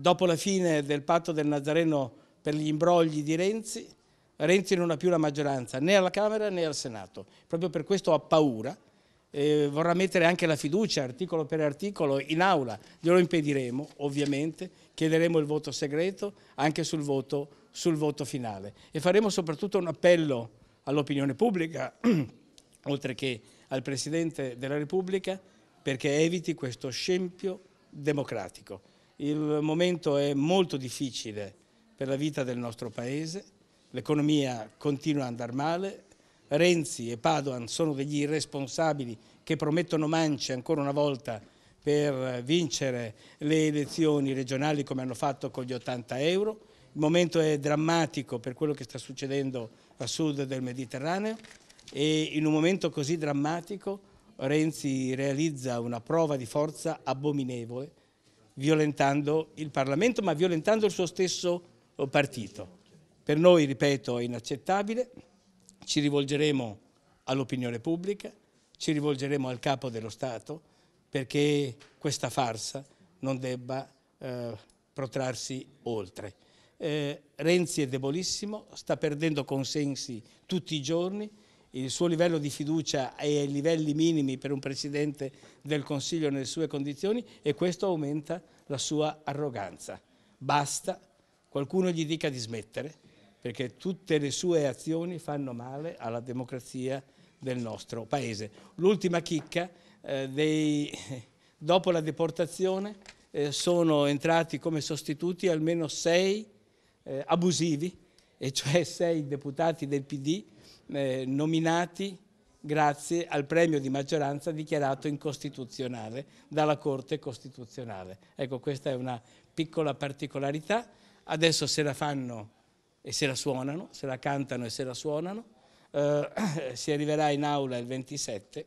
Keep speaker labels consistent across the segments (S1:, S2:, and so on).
S1: Dopo la fine del patto del Nazareno per gli imbrogli di Renzi, Renzi non ha più la maggioranza né alla Camera né al Senato. Proprio per questo ha paura. Eh, vorrà mettere anche la fiducia articolo per articolo in aula, glielo impediremo ovviamente, chiederemo il voto segreto anche sul voto, sul voto finale e faremo soprattutto un appello all'opinione pubblica, oltre che al Presidente della Repubblica, perché eviti questo scempio democratico. Il momento è molto difficile per la vita del nostro Paese, l'economia continua a andare male, Renzi e Padoan sono degli irresponsabili che promettono mance ancora una volta per vincere le elezioni regionali come hanno fatto con gli 80 euro. Il momento è drammatico per quello che sta succedendo a sud del Mediterraneo e in un momento così drammatico Renzi realizza una prova di forza abominevole violentando il Parlamento, ma violentando il suo stesso oh, partito. Per noi, ripeto, è inaccettabile, ci rivolgeremo all'opinione pubblica, ci rivolgeremo al Capo dello Stato perché questa farsa non debba eh, protrarsi oltre. Eh, Renzi è debolissimo, sta perdendo consensi tutti i giorni, il suo livello di fiducia è ai livelli minimi per un Presidente del Consiglio nelle sue condizioni e questo aumenta la sua arroganza. Basta, qualcuno gli dica di smettere, perché tutte le sue azioni fanno male alla democrazia del nostro Paese. L'ultima chicca, eh, dei, dopo la deportazione eh, sono entrati come sostituti almeno sei eh, abusivi e cioè sei deputati del PD eh, nominati grazie al premio di maggioranza dichiarato incostituzionale dalla Corte Costituzionale. Ecco, questa è una piccola particolarità. Adesso se la fanno e se la suonano, se la cantano e se la suonano, eh, si arriverà in aula il 27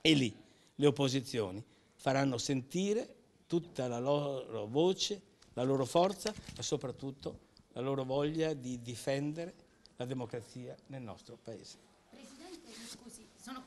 S1: e lì le opposizioni faranno sentire tutta la loro voce, la loro forza, ma soprattutto la loro voglia di difendere la democrazia nel nostro Paese. Presidente, mi scusi, sono